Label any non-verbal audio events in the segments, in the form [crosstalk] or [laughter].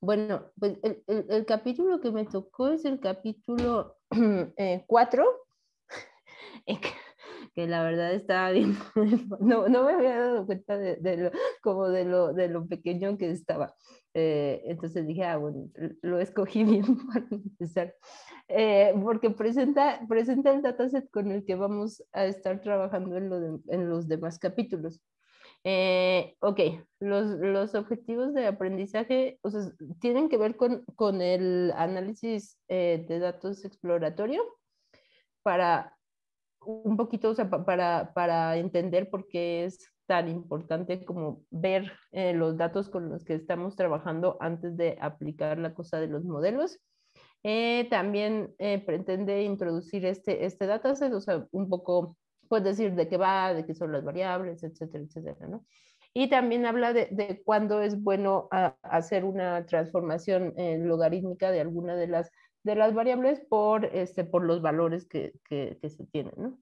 Bueno, pues el, capítulo que me tocó es el capítulo 4, [clears throat] eh, [laughs] que la verdad estaba bien, [laughs] no, me había dado cuenta de, lo, pequeño que estaba. Eh, entonces dije, ah, bueno, lo escogí [laughs] bien para empezar, eh, porque presenta, presenta el dataset con el que vamos a estar trabajando en los demás capítulos. Eh, ok, los, los, objetivos de aprendizaje o sea, tienen que ver con, con el análisis eh, de datos exploratorio para un poquito, o sea, para, para, entender por qué es tan importante como ver eh, los datos con los que estamos trabajando antes de aplicar la cosa de los modelos. Eh, también pretende introducir este, este dataset, o sea, un poco puedes decir de qué va, de qué son las variables, etcétera, etcétera, ¿no? Y también habla de, de cuándo es bueno ah, hacer una transformación eh, logarítmica de alguna de las, de las variables por, este, por los valores que, que, se tienen, ¿no?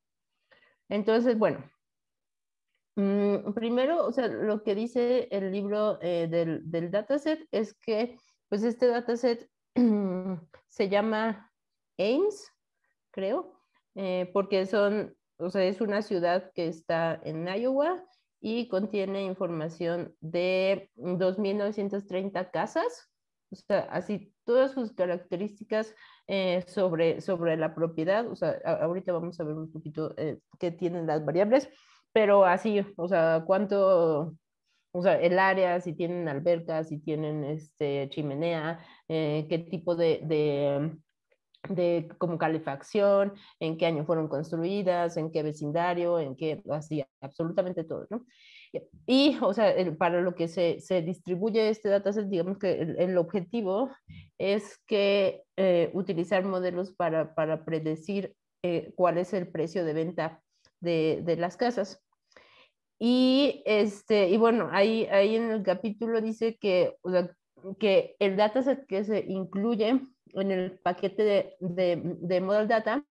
Entonces, bueno, mm, primero, o sea, lo que dice el libro eh, del, del, dataset es que, pues este dataset [clears throat] se llama AIMS, creo, eh, porque son o sea, es una ciudad que está en Iowa y contiene información de 2.930 casas, o sea, así todas sus características eh, sobre, sobre la propiedad, o sea, ahorita vamos a ver un poquito eh, qué tienen las variables, pero así, o sea, cuánto, o sea, el área, si tienen alberca, si tienen este, chimenea, eh, qué tipo de de como calefacción, en qué año fueron construidas, en qué vecindario, en qué, así, absolutamente todo, ¿no? Y, o sea, para lo que se, distribuye este dataset, digamos que el, objetivo es que eh, utilizar modelos para, predecir eh, cuál es el precio de venta de, las casas. Y, este, y bueno, ahí, ahí en el capítulo dice que, o sea, que el dataset que se incluye en el paquete de, de, Model Data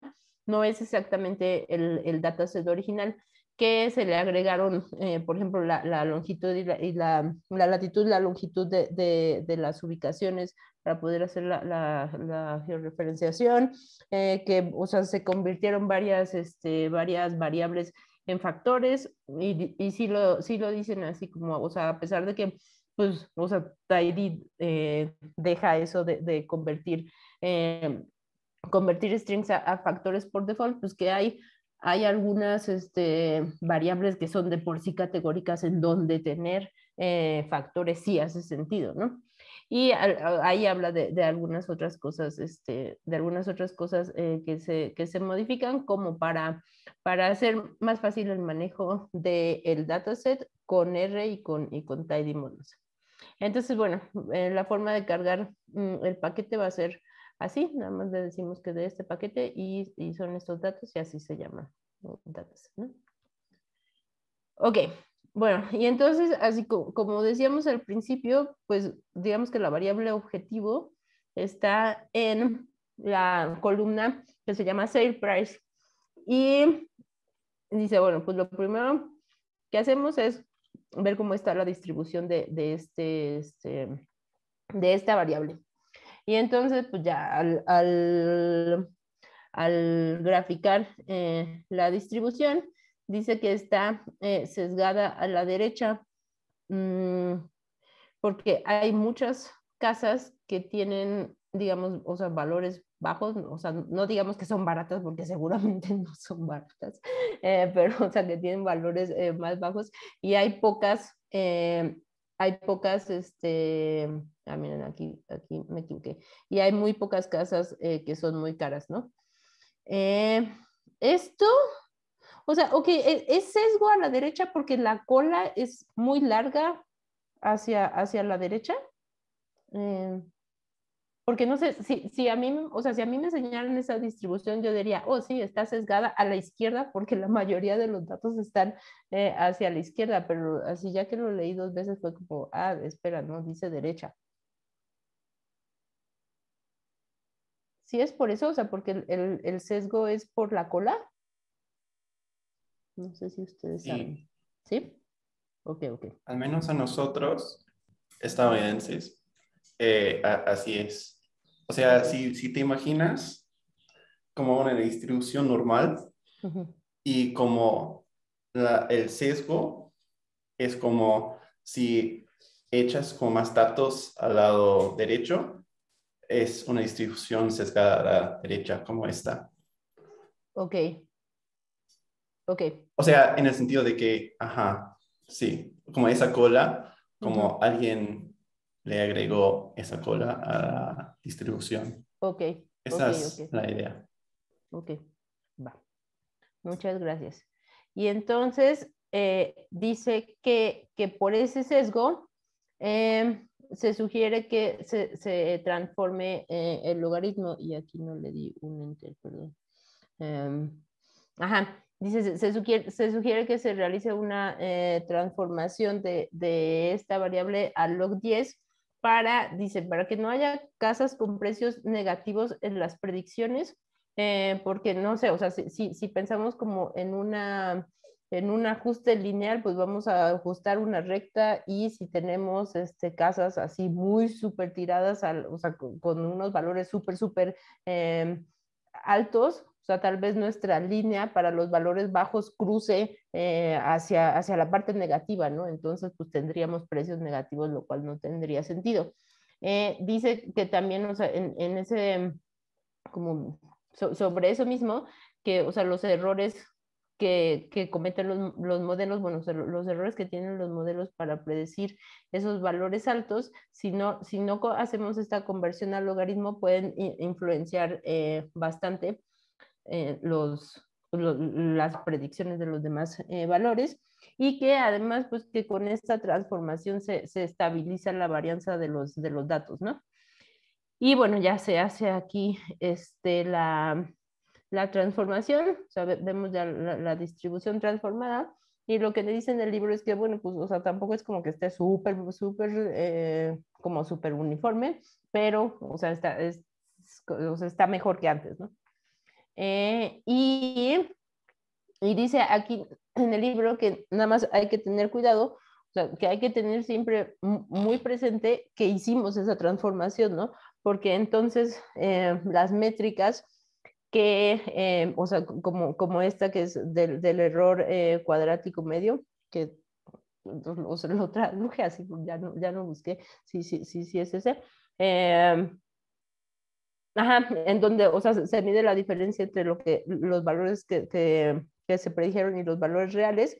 no es exactamente el, el dataset original, que se le agregaron, eh, por ejemplo, la, longitud y, la, la, latitud, la longitud de, de, las ubicaciones para poder hacer la, georreferenciación, eh, que o se convirtieron varias, este, varias variables en factores y, y sí, lo, sí lo dicen así como, o sea, a pesar de que pues, o sea, Tidy eh, deja eso de, convertir, eh, convertir strings a, factores por default, pues que hay, hay algunas este, variables que son de por sí categóricas en donde tener eh, factores sí hace sentido, ¿no? Y ahí habla de, algunas otras cosas, este, de algunas otras cosas que, se, se modifican como para, para hacer más fácil el manejo del dataset con R y con, y con tidy monos. Entonces, bueno, eh, la forma de cargar mm, el paquete va a ser así, nada más le decimos que de este paquete y, son estos datos y así se llama Ok, bueno, y entonces, así como, decíamos al principio, pues digamos que la variable objetivo está en la columna que se llama sale price. Y dice, bueno, pues lo primero que hacemos es ver cómo está la distribución de, este, este, de esta variable. Y entonces, pues ya al, al, graficar eh, la distribución, dice que está eh, sesgada a la derecha mm, porque hay muchas casas que tienen digamos, o sea, valores bajos, o sea, no digamos que son baratas porque [laughs] seguramente no son baratas, eh, pero o sea, que tienen valores eh, más bajos y hay pocas, eh, hay pocas, este, ah, miren, aquí, aquí me equivoqué, y hay muy pocas casas eh, que son muy caras, ¿no? Eh, esto, o sea, ok, es, es sesgo a la derecha porque la cola es muy larga hacia, hacia la derecha. Eh, porque no sé, si, si a mí, o sea, si a mí me señalan esa distribución, yo diría, oh, sí, está sesgada a la izquierda porque la mayoría de los datos están eh, hacia la izquierda, pero así ya que lo leí dos veces fue como, ah, espera, no, dice derecha. Sí es por eso, o sea, porque el, sesgo es por la cola. No sé si ustedes saben. ¿Sí? Ok, ok. Al menos a nosotros, estadounidenses, eh, así es. O sea, si, si, te imaginas como una distribución normal y como el sesgo es como si echas con más datos al lado derecho, es una distribución sesgada a la derecha como esta. Ok. Ok. O sea, en el sentido de que, ajá, sí, como esa cola, como alguien le agregó esa cola a la distribución. Ok. Esa es la idea. Ok, va. Muchas gracias. Y entonces eh, dice que, por ese sesgo em, se sugiere que se, transforme eh, el logaritmo. Y aquí no le di un enter, perdón. Em, ajá, dice, se, sugiere, que se realice una eh, transformación de, de, esta variable al log 10 para, dice, para que no haya casas con precios negativos en las predicciones, eh, porque no sé, o sea, si, si pensamos como en una en un ajuste lineal, pues vamos a ajustar una recta y si tenemos este, casas así muy súper tiradas, o sea, con, unos valores súper, súper eh, altos, o sea, tal vez nuestra línea para los valores bajos cruce eh, hacia, hacia la parte negativa, ¿no? Entonces, pues tendríamos precios negativos, lo cual no tendría sentido. Eh, dice que también, o sea, en, ese, como sobre eso mismo, que, o sea, los errores que, cometen los, modelos, bueno, los errores que tienen los modelos para predecir esos valores altos, si no, si no hacemos esta conversión al logaritmo, pueden influenciar eh, bastante eh, las predicciones de los demás eh, valores y que además, pues que con esta transformación se, se estabiliza la varianza de los, de los datos, ¿no? Y bueno, ya se hace aquí este, la, la transformación, o sea, vemos ya la, distribución transformada, y lo que le dicen en el libro es que, bueno, pues, o sea, tampoco es como que esté súper, súper, eh, como súper uniforme, pero, o sea, está, está mejor que antes, ¿no? Eh, y, y dice aquí en el libro que nada más hay que tener cuidado o sea, que hay que tener siempre muy presente que hicimos esa transformación, ¿no? Porque entonces eh, las métricas que, eh, o sea, como, como esta que es del, del error eh, cuadrático medio, que pues, lo traduje así, ya no, ya no busqué, sí, sí, sí, sí es ese. Eh, ajá, en donde, o sea, se mide la diferencia entre lo que, los valores que, que, se predijeron y los valores reales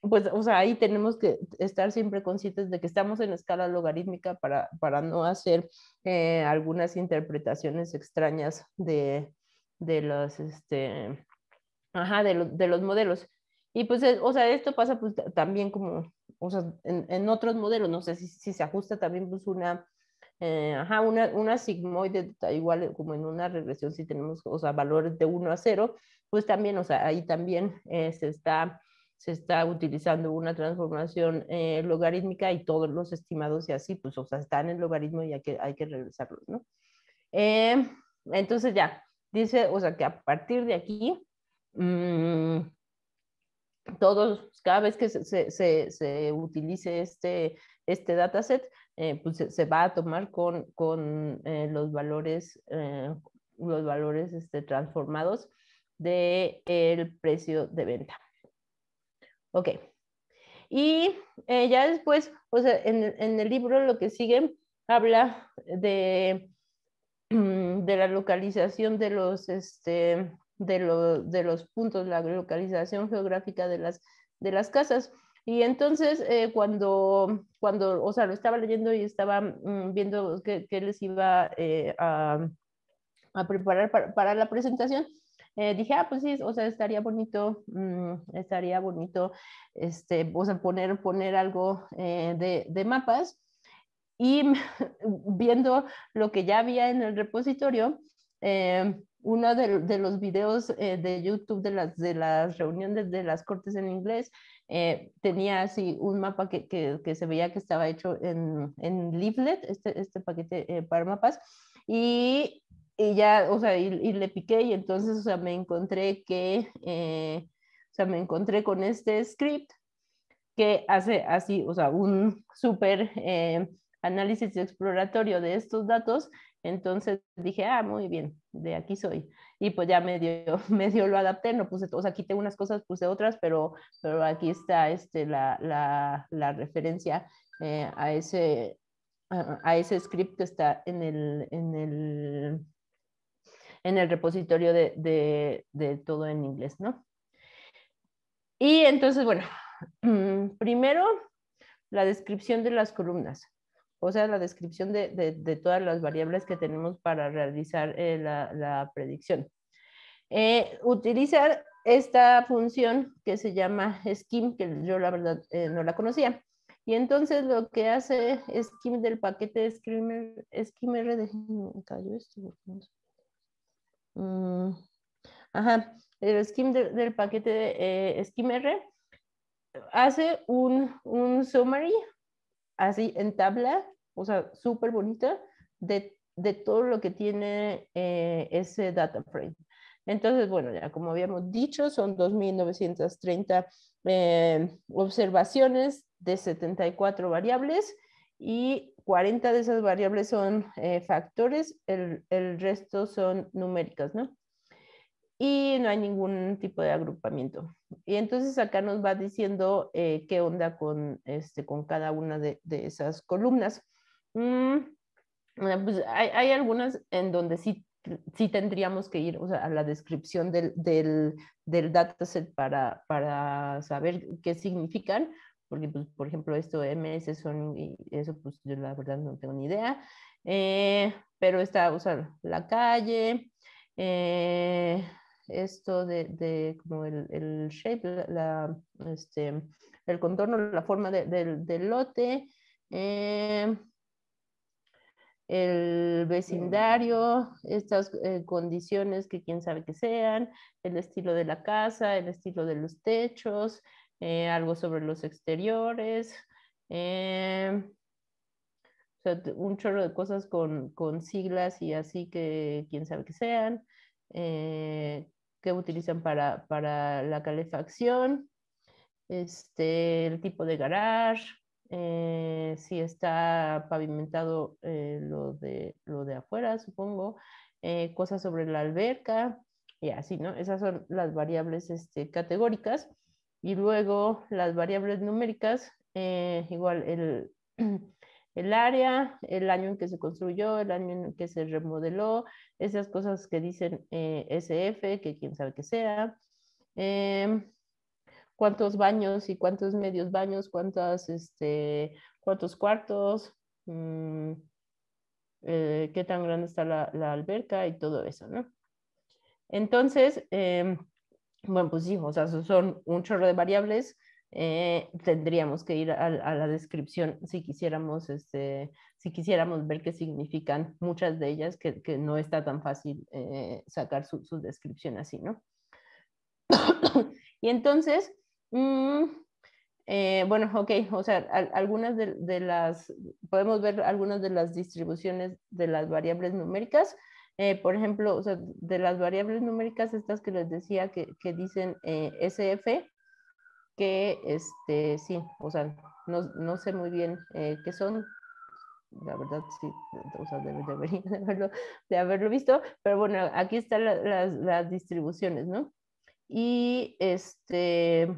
pues, o sea, ahí tenemos que estar siempre conscientes de que estamos en escala logarítmica para, para no hacer algunas interpretaciones extrañas de, de este, de, los modelos. Y pues, eh, o sea, esto pasa pues también como, o sea, en, en otros modelos, no sé si, se ajusta también pues una, eh, ajá, una, una sigmoide, igual como en una regresión si tenemos, o sea, valores de 1 a 0, pues también, o sea, ahí también eh, se, está, se está utilizando una transformación logarítmica y todos los estimados y así, pues, o sea, están en logaritmo y hay que, hay que regresarlos, ¿no? entonces ya, Dice, o sea, que a partir de aquí, mm, todos, cada vez que se, utilice este, este dataset, eh, pues se, va a tomar con, eh, los valores, eh, los valores este, transformados del el precio de venta. Ok. Y ya después, o sea, en, el libro lo que sigue habla de Mm, de la localización de los, este, de, los puntos, la localización geográfica de las, de las casas. Y entonces eh, cuando, cuando, o sea, lo estaba leyendo y estaba mm, viendo qué, les iba eh, a, preparar para, la presentación, eh, dije, ah, pues sí, o sea, estaría bonito, mm, estaría bonito, este, o sea, poner, poner algo de, de, mapas y [laughs] viendo lo que ya había en el repositorio, eh, uno de, los videos eh, de YouTube de las, de las reuniones de las cortes en inglés eh, tenía así un mapa que, que, se veía que estaba hecho en, en leaflet, este, este paquete para mapas, y, y, ya, o sea, y, le piqué y entonces, o sea, me encontré que, o sea, me encontré con este script que hace así, o sea, un súper análisis exploratorio de estos datos, entonces dije, ah, muy bien, de aquí soy. Y pues ya medio, [laughs] medio lo adapté, no puse, o sea, quité unas cosas, puse otras, pero, pero aquí está este, la, referencia eh, a, ese, ese script que está en el, en el, en el repositorio de todo en inglés, ¿no? Y entonces, bueno, [clears throat] primero la descripción de las columnas o sea, la descripción de, de, todas las variables que tenemos para realizar eh, la, predicción. Eh, utilizar esta función que se llama Scheme, que yo la verdad eh, no la conocía. Y entonces lo que hace Scheme del paquete de Scheme esto. Mm, ajá, el Scheme del paquete eh, SchemeR hace un, un summary así en tabla o sea, súper bonita de, todo lo que tiene eh, ese data frame. Entonces, bueno, ya como habíamos dicho, son 2.930 eh, observaciones de 74 variables y 40 de esas variables son eh, factores, el, resto son numéricas, ¿no? Y no hay ningún tipo de agrupamiento. Y entonces acá nos va diciendo qué onda con, este, con cada una de, de esas columnas. Mm, eh, pues, hay, algunas en donde sí, sí tendríamos que ir a la descripción del, del, dataset para, para saber qué significan, porque pues, por ejemplo esto MS son, eso pues yo la verdad no tengo ni idea, eh, pero está, la calle, eh, esto de, como el, el shape, la, este, el contorno, la forma del lote, el vecindario, estas eh, condiciones que quién sabe que sean, el estilo de la casa, el estilo de los techos, eh, algo sobre los exteriores, eh, un chorro de cosas con, siglas y así que quién sabe que sean, que utilizan para, la calefacción, este, el tipo de garage, eh, si está pavimentado eh, lo, de, lo de afuera, supongo, eh, cosas sobre la alberca y así, ¿no? Esas son las variables este, categóricas. Y luego las variables numéricas, igual el, [clears throat] el área, el año en que se construyó, el año en que se remodeló, esas cosas que dicen SF, que quién sabe que sea. Em, cuántos baños y cuántos medios baños, cuántas, este, cuántos cuartos, mm, eh, qué tan grande está la, la, alberca y todo eso, ¿no? Entonces, em, bueno, pues sí, o sea, son un chorro de variables. Eh, tendríamos que ir a, la descripción si quisiéramos, este, si quisiéramos ver qué significan muchas de ellas, que, que no está tan fácil eh, sacar su, su, descripción así, ¿no? [coughs] y entonces, Mm, eh, bueno, ok, o sea, algunas de, las, podemos ver algunas de las distribuciones de las variables numéricas. Eh, por ejemplo, o sea, de las variables numéricas, estas que les decía que, dicen eh, SF, que este, sí, o sea, no, sé muy bien qué son, la verdad sí, o sea, debería de haberlo, visto, pero bueno, aquí están las, las, distribuciones, ¿no? Y este,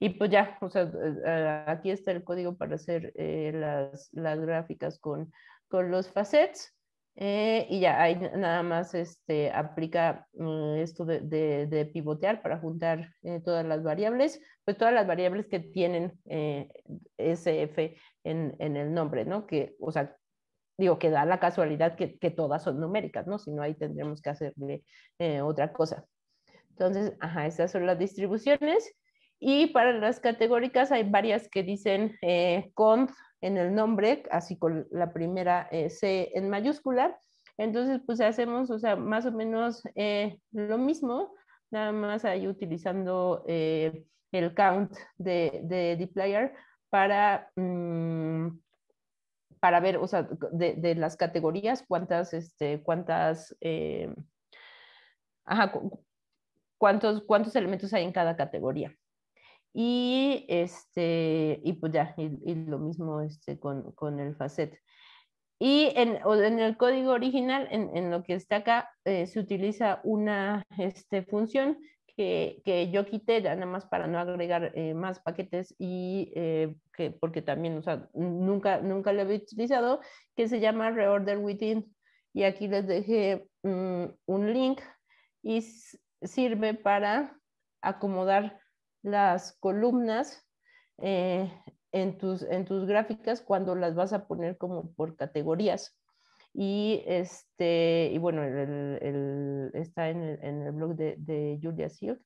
y pues ya, o sea, eh, eh, aquí está el código para hacer eh, las, las, gráficas con, con los facets. y ya, ahí nada más este, aplica mm, esto de, de, pivotear para juntar todas las variables, pues todas las variables que tienen SF en, en, el nombre, ¿no? Que, o sea, digo, que da la casualidad que, que todas son numéricas, ¿no? Si no, ahí tendremos que hacerle otra cosa. Entonces, ajá, estas son las distribuciones. Y para las categóricas hay varias que dicen eh, con en el nombre, así con la primera eh, C en mayúscula. Entonces, pues hacemos, o sea, más o menos eh, lo mismo, nada más ahí utilizando eh, el count de, de dplyr para, mm, para ver, de, las categorías, cuántas, este, cuántas, cuántos, cuántos elementos hay en cada categoría. Y, este, y pues ya, y, lo mismo este, con, con el facet. Y en, en, el código original, en, en lo que está acá, eh, se utiliza una este, función que, que, yo quité nada más para no agregar eh, más paquetes y eh, que, porque también, o sea, nunca, nunca lo había utilizado, que se llama Reorder Within. Y aquí les dejé mm, un link y sirve para acomodar las columnas eh, en, tus, en tus gráficas cuando las vas a poner como por categorías. Y, este, y bueno, el, está en el, blog de, Julia Silk.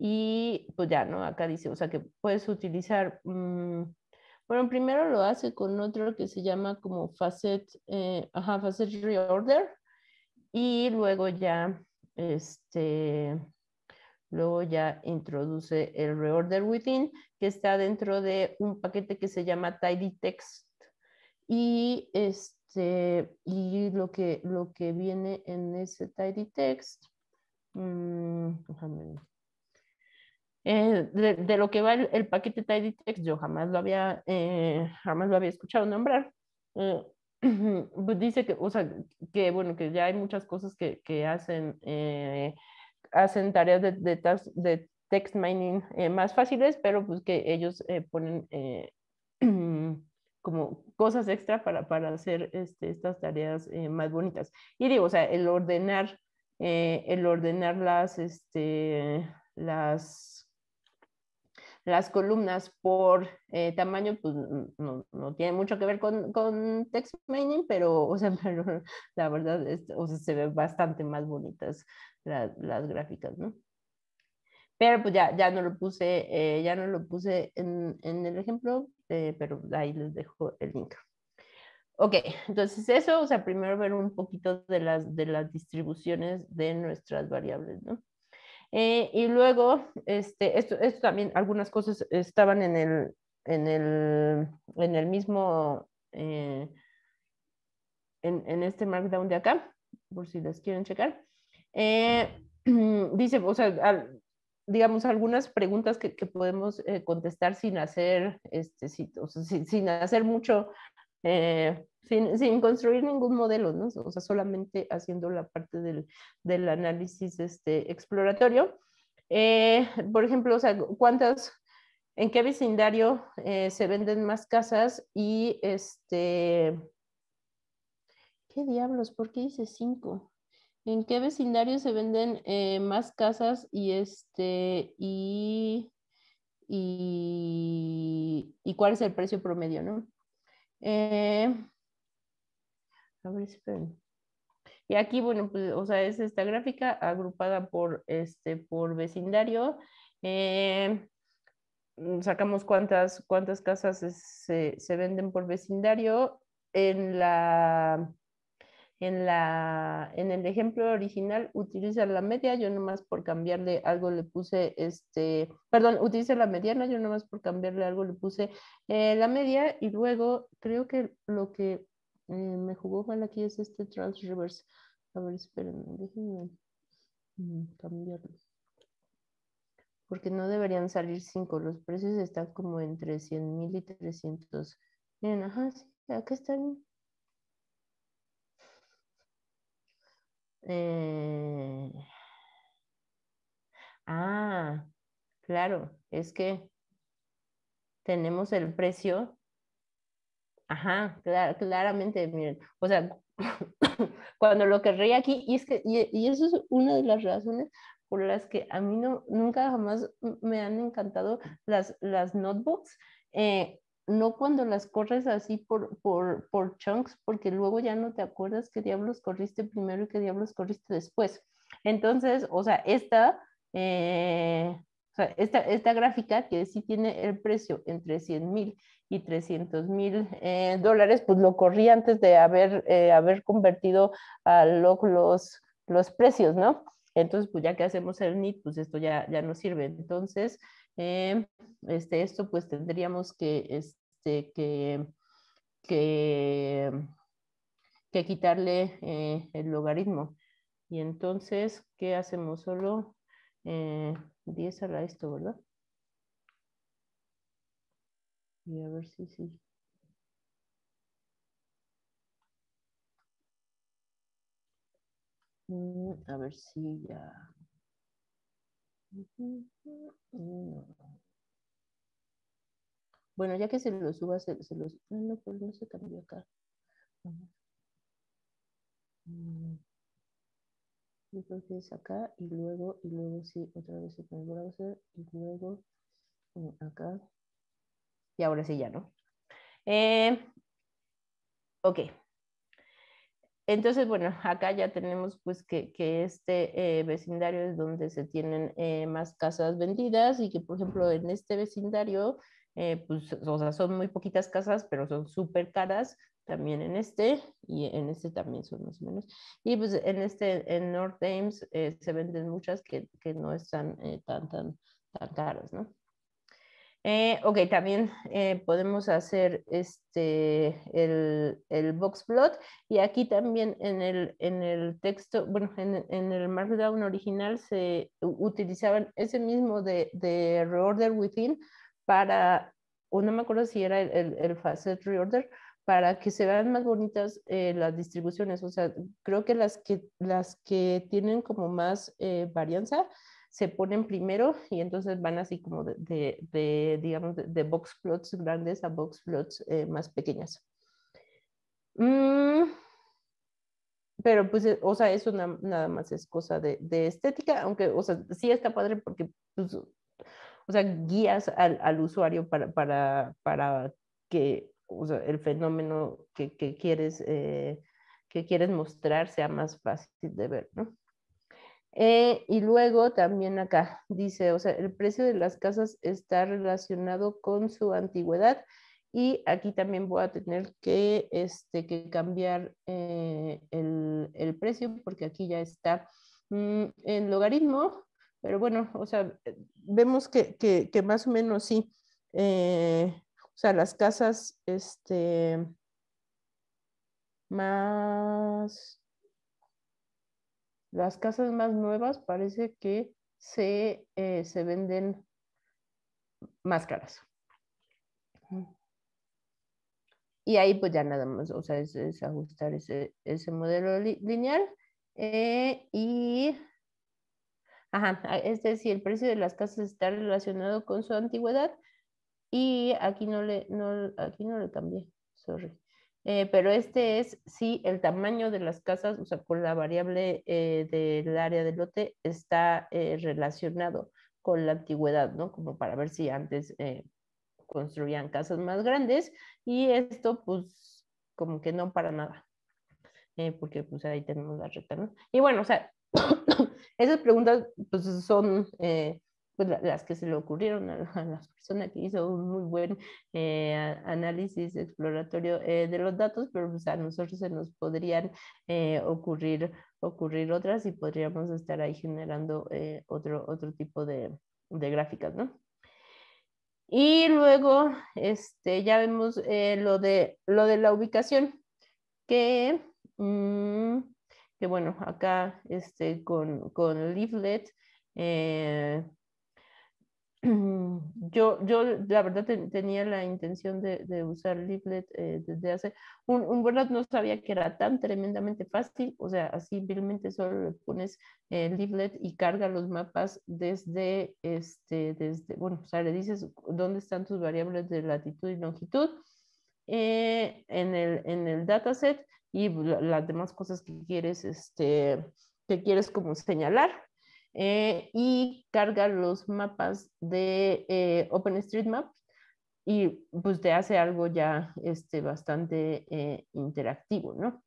Y pues ya, ¿no? Acá dice, o sea, que puedes utilizar, mm, bueno, primero lo hace con otro que se llama como Facet, eh, ajá, Facet Reorder. Y luego ya, este, Luego ya introduce el reorder within, que está dentro de un paquete que se llama tidy text. Y, este, y lo, que, lo que viene en ese tidy text, mm, eh, de, lo que va el, paquete tidy text, yo jamás lo había, eh, jamás lo había escuchado nombrar. Eh, [clears throat] pues dice que, o sea, que bueno, que ya hay muchas cosas que, que hacen hacen tareas de, de, de text mining eh, más fáciles, pero pues que ellos eh, ponen eh, [clears throat] como cosas extra para, para hacer este, estas tareas más bonitas. Y digo, o sea, el ordenar, el ordenar las, este, las las columnas por eh, tamaño, pues no, no, tiene mucho que ver con, con text mining, pero, o sea, [laughs] la verdad, o sea, se ven bastante más bonitas las gráficas, ¿no? Pero pues ya, ya no lo puse, eh, ya no lo puse en, en el ejemplo, eh, pero ahí les dejo el link. Ok, entonces eso, o sea, primero ver un poquito de las, de las distribuciones de nuestras variables, ¿no? Eh, y luego, este, esto, esto, también, algunas cosas estaban en el, en el, en el mismo, eh, en, este markdown de acá, por si les quieren checar. Eh, [clears throat] dice, o sea, digamos, algunas preguntas que, podemos contestar sin hacer, este, sin, hacer mucho sin, construir ningún modelo, ¿no? O sea, solamente haciendo la parte del, análisis este, exploratorio. Eh, por ejemplo, ¿cuántas, en qué vecindario eh, se venden más casas y este... ¿Qué diablos? ¿Por qué dice cinco? ¿En qué vecindario se venden eh, más casas y este y, y, y, cuál es el precio promedio, no? Y aquí, bueno, pues, o sea, es esta gráfica agrupada por, este, por vecindario. Eh, sacamos cuántas, cuántas casas se, venden por vecindario. En, la, en, la, en el ejemplo original utiliza la media, yo nomás por cambiarle algo le puse, este, perdón, utiliza la mediana, yo nomás por cambiarle algo le puse eh, la media y luego creo que lo que eh, me jugó mal aquí es este Trans Reverse. A ver, esperen, déjenme mm, cambiarlo. Porque no deberían salir cinco. Los precios están como entre 100 mil y 300. Miren, ajá, sí, acá están. Eh, ah, claro, es que tenemos el precio Ajá, claramente, miren, o sea, [coughs] cuando lo que aquí, y, es que, y, eso es una de las razones por las que a mí no, nunca jamás me han encantado las, las notebooks, eh, no cuando las corres así por, por, por chunks, porque luego ya no te acuerdas qué diablos corriste primero y qué diablos corriste después. Entonces, o sea, esta... Eh, sea, esta, gráfica que sí tiene el precio entre 100 mil y 300 mil eh, dólares, pues lo corrí antes de haber, eh, haber convertido a lo, los, los precios, ¿no? Entonces, pues ya que hacemos el NIT, pues esto ya, ya no sirve. Entonces, eh, este, esto pues tendríamos que, este, que, que, quitarle el logaritmo. Y entonces, ¿qué hacemos? Solo 10 cerrar esto, ¿verdad? Y a ver si sí. Mm, a ver si ya. Bueno, ya que se lo suba, se, los. No, pues no se cambió acá entonces acá y luego y luego sí otra vez con el browser y luego eh, acá y ahora sí ya no eh, ok entonces bueno acá ya tenemos pues que, este eh, vecindario es donde se tienen más casas vendidas y que por ejemplo en este vecindario pues o sea son muy poquitas casas pero son súper caras también en este y en este también son más o menos. Y pues en este, en North Ames eh, se venden muchas que, que no están eh, tan, tan, tan caras, ¿no? Eh, ok, también podemos hacer este, el, el, box plot y aquí también en el, en el texto, bueno, en, en el Markdown original se utilizaban ese mismo de, de Reorder Within para, o no me acuerdo si era el, el Facet Reorder, para que se vean más bonitas eh, las distribuciones. O sea, creo que las que, las que tienen como más eh, varianza se ponen primero y entonces van así como de, de, digamos, de, box plots grandes a box plots eh, más pequeñas. Mm, pero pues, o sea, eso nada más es cosa de, estética, aunque, o sea, sí está padre porque, pues, o sea, guías al, al usuario para, para, para que o el fenómeno que, quieres, eh, que quieres mostrar sea más fácil de ver, ¿no? Eh, y luego también acá dice, o sea, el precio de las casas está relacionado con su antigüedad y aquí también voy a tener que, este, que cambiar eh, el, precio porque aquí ya está mm, en logaritmo, pero bueno, o sea, vemos que, más o menos sí, o sea, las casas este, más... Las casas más nuevas parece que eh, se, venden más caras. Y ahí pues ya nada más, o sea, es, ajustar ese, modelo lineal. Eh, y, ajá, es este, decir, el precio de las casas está relacionado con su antigüedad y aquí no le, no, aquí no le cambié, sorry. Eh, pero este es, sí, el tamaño de las casas, o sea, con la variable eh, del área del lote está eh, relacionado con la antigüedad, ¿no? Como para ver si antes construían casas más grandes y esto, pues, como que no para nada, porque pues ahí tenemos la recta, ¿no? Y bueno, o sea, [coughs] esas preguntas, pues, son pues, las que se le ocurrieron [laughs] a, las personas que hizo un muy buen eh, análisis exploratorio eh, de los datos, pero pues, a nosotros se nos podrían eh, ocurrir, ocurrir otras y podríamos estar ahí generando otro, otro tipo de, gráficas, ¿no? Y luego este, ya vemos lo, de, lo de la ubicación, mm, que, bueno, acá este, con, con Leaflet eh, yo, yo la verdad tenía la intención de, usar Leaflet eh, desde hace, un, un verdad no sabía que era tan tremendamente fácil, o sea, así solo le pones eh, Leaflet y carga los mapas desde, este, desde, bueno, o sea, le dices dónde están tus variables de latitud y longitud eh, en, el, en el dataset y las demás cosas que quieres, este, que quieres como señalar eh, y carga los mapas de eh, OpenStreetMap y pues te hace algo ya este, bastante eh, interactivo, ¿no?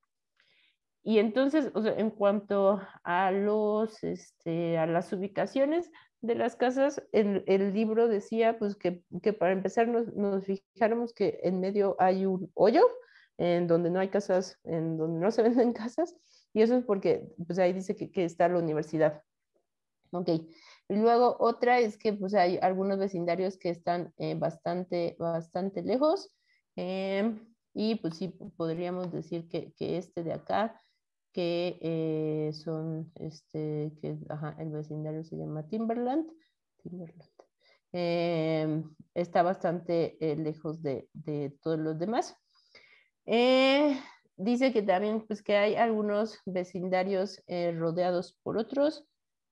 Y entonces, en cuanto a, los, este, a las ubicaciones de las casas, el, libro decía pues, que, para empezar nos, nos, fijáramos que en medio hay un hoyo en donde no hay casas, en donde no se [laughs] venden casas, y eso es porque pues, ahí dice que está la universidad, Ok. Y luego otra es que pues, hay algunos vecindarios que están eh, bastante, bastante lejos. Eh, y pues sí, podríamos decir que, este de acá, que eh, son, este, que el vecindario se llama Timberland. Timberland. está bastante lejos de, de, todos los demás. dice que también pues, que hay algunos vecindarios rodeados por otros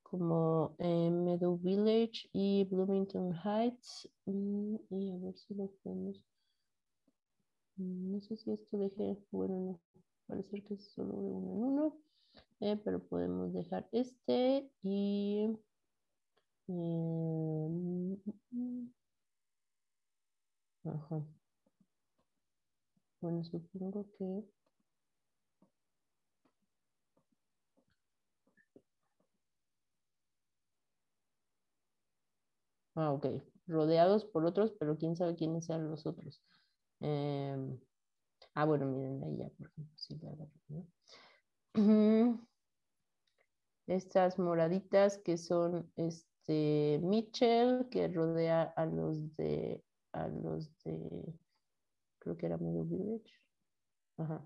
como eh, Meadow Village y Bloomington Heights. Mm, y a ver si lo podemos. Mm, no sé si esto deje, bueno, parece que es solo de uno en uno, eh, pero podemos dejar este y. Em, ajá. Bueno, supongo que Ah, ok. Rodeados por otros, pero quién sabe quiénes sean los otros. Em, ah, bueno, miren, ahí ya, por ejemplo, sí, [clears throat] Estas moraditas que son este Mitchell, que rodea a los de, a los de, creo que era Medio Village. Ajá.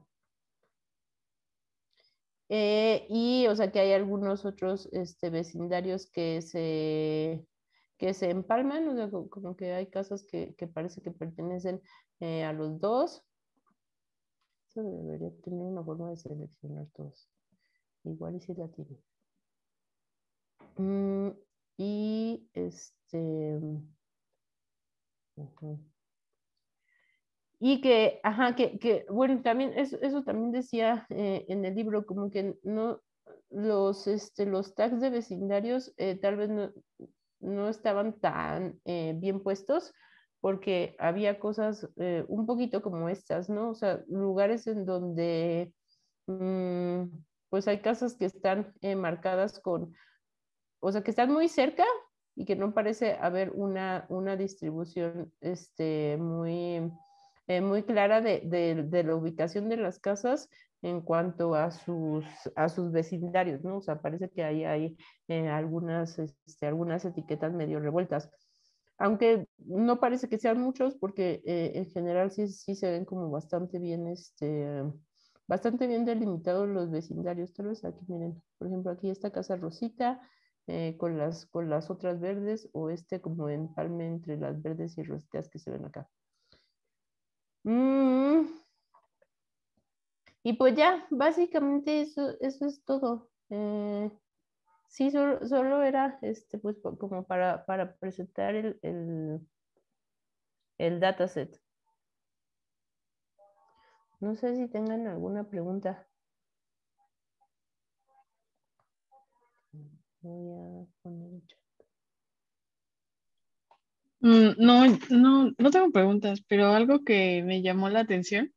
Eh, y, o sea, que hay algunos otros este, vecindarios que se que se empalman, o como que hay casas que, parece que pertenecen eh, a los dos. Eso debería tener una forma de seleccionar todos. Igual y si la tiene. Mm, y este. Y que, ajá, que, bueno, también eso, también decía eh, en el libro, como que no los, este, los tags de vecindarios eh, tal vez no, no estaban tan eh, bien puestos porque había cosas eh, un poquito como estas, ¿no? O sea, lugares en donde mm, pues hay casas que están eh, marcadas con, o sea, que están muy cerca y que no parece haber una, una distribución este, muy eh, muy clara de, de, la ubicación de las casas en cuanto a sus, a sus vecindarios, ¿no? O sea, parece que ahí hay eh, algunas, este, algunas etiquetas medio revueltas. Aunque no parece que sean muchos, porque eh, en general sí, sí se ven como bastante bien, este, bastante bien delimitados los vecindarios. Tal vez aquí, miren, por ejemplo, aquí esta casa rosita, con, las, con las otras verdes o este como empalme entre las verdes y rositas que se ven acá. Mm. Y pues ya, básicamente eso, es todo. Eh, sí, solo, era este, pues, como para, presentar el, el, el dataset. No sé si tengan alguna pregunta. Voy a poner Mm, no, no, tengo preguntas, pero algo que me llamó la atención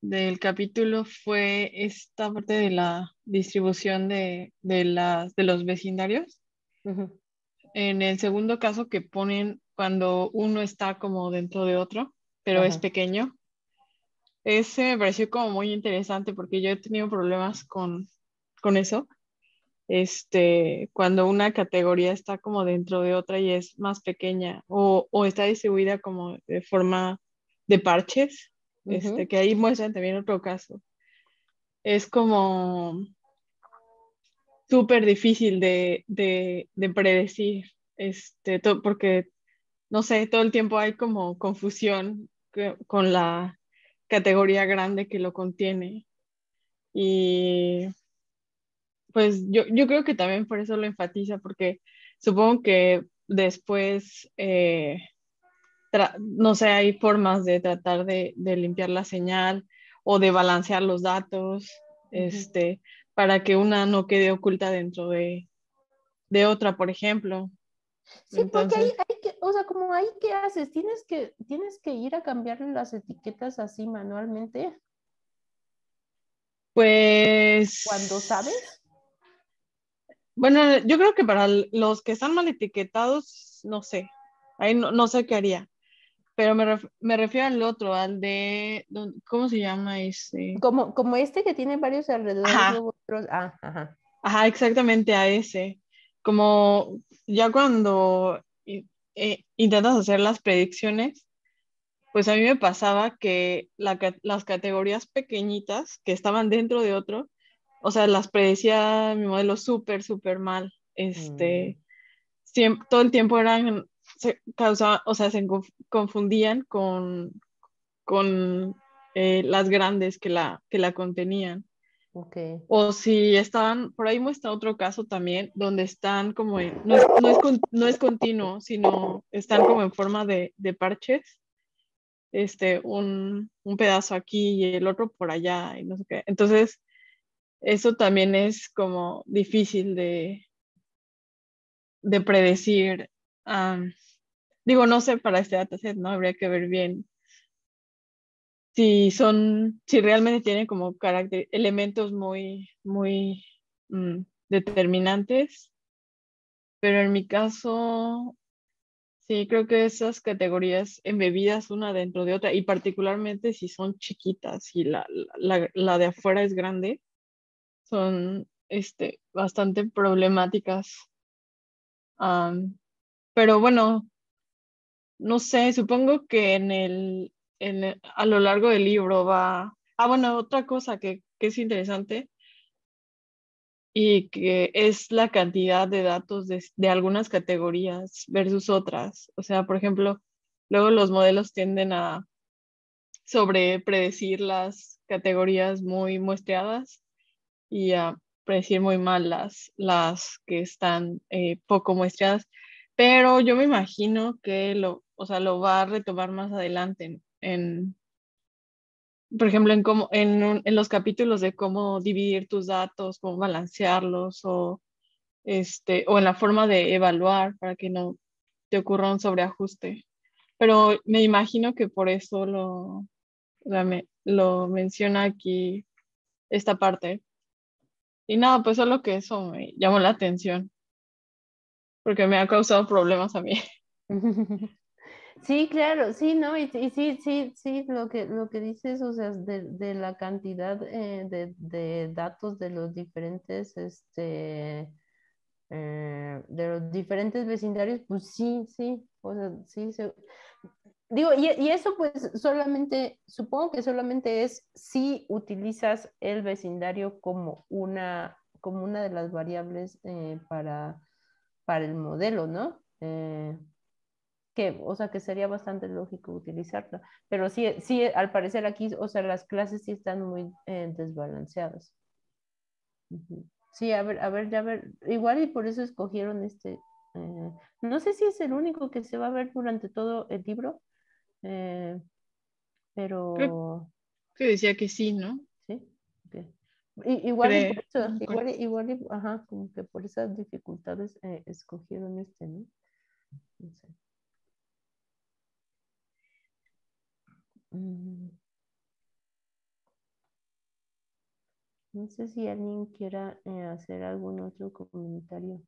del capítulo fue esta parte de la distribución de, de los vecindarios. En el segundo caso que ponen cuando uno está como dentro de otro, pero es pequeño, ese me pareció como muy interesante porque yo he tenido problemas con, con eso, este, cuando una categoría está como dentro de otra y es más pequeña o, o está distribuida como de forma de parches, este, que ahí muestran también otro caso. Es como súper difícil de, de, predecir, este, porque, no sé, todo el tiempo hay como confusión con la categoría grande que lo contiene. Y pues yo, creo que también por eso lo enfatiza, porque supongo que después, eh, no sé, hay formas de tratar de, limpiar la señal o de balancear los datos, este, para que una no quede oculta dentro de, otra, por ejemplo. Sí, porque hay, que, o sea, como ahí que haces, tienes que, tienes que ir a cambiarle las etiquetas así manualmente. Pues. Cuando sabes. Bueno, yo creo que para los que están mal etiquetados, no sé, ahí no, sé qué haría, pero me, refiero al otro, al de, ¿cómo se llama ese? Como, como este que tiene varios alrededor ajá. de otros. Ah, ajá. ajá, exactamente a ese. Como ya cuando e, intentas hacer las predicciones, pues a mí me pasaba que las categorías pequeñitas que estaban dentro de otro o sea, las predecía mi modelo súper, súper mal. Este, mm. siempre, todo el tiempo eran, se o sea, se confundían con, con eh, las grandes que la, que la contenían. Okay. O si estaban, por ahí muestra otro caso también, donde están como, no, es, no, es, no, es, continuo, sino están como en forma de, de parches, este, un, un, pedazo aquí y el otro por allá, y no sé qué. Entonces, eso también es como difícil de, de predecir. digo, no sé para este dataset, ¿no? Habría que ver bien si son, si realmente tienen como carácter, elementos muy, muy mm, determinantes. Pero en mi caso, sí, creo que esas categorías embebidas una dentro de otra, y particularmente si son chiquitas y la, la, la de afuera es grande, son este, bastante problemáticas. pero bueno, no sé, supongo que en el, a lo largo del libro va... Ah, bueno, otra cosa que, es interesante y que es la cantidad de datos de, de, algunas categorías versus otras. O sea, por ejemplo, luego los modelos tienden a sobrepredecir las categorías muy muestreadas y a predecir muy mal las, que están eh, poco muestreadas, pero yo me imagino que lo, o sea, lo va a retomar más adelante en, por ejemplo, en, en, en, los capítulos de cómo dividir tus datos, cómo balancearlos o, este, o en la forma de evaluar para que no te ocurra un sobreajuste. Pero me imagino que por eso lo, lo menciona aquí esta parte. Y nada, pues solo que eso me llamó la atención, porque me ha causado problemas a mí. [laughs] Sí, claro, sí, ¿no? Y, sí, sí, sí, lo que, lo que dices, o sea, de, la cantidad eh, de, datos de los diferentes, este, eh, de los diferentes vecindarios, pues sí, sí, o sea, sí, se, digo, y, eso pues solamente, supongo que solamente es si utilizas el vecindario como una, como una de las variables eh, para, el modelo, ¿no? Eh, que, o sea, que sería bastante lógico utilizarlo. Pero sí, sí, al parecer aquí, o sea, las clases sí están muy eh, desbalanceadas. Sí, a ver, a ver, ya ver. Igual y por eso escogieron este. no sé si es el único que se va a ver durante todo el libro, eh, pero... que decía que sí, ¿no? Sí. igual, igual, como que por esas dificultades eh, escogieron este, ¿no? no sé. Mm. No sé si alguien quiera eh, hacer algún otro comentario.